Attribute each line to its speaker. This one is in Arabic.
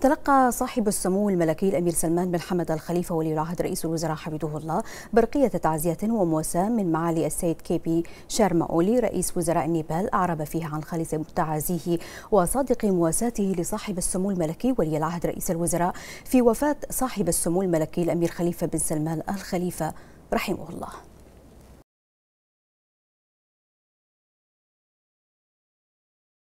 Speaker 1: تلقى صاحب السمو الملكي الامير سلمان بن حمد الخليفه ولي العهد رئيس الوزراء حفظه الله برقيه تعزيه ومواساه من معالي السيد كي بي شارما اولي رئيس وزراء النيبال اعرب فيها عن خالص تعازيه وصادق مواساته لصاحب السمو الملكي ولي العهد رئيس الوزراء في وفاه صاحب السمو الملكي الامير خليفه بن سلمان الخليفه
Speaker 2: رحمه الله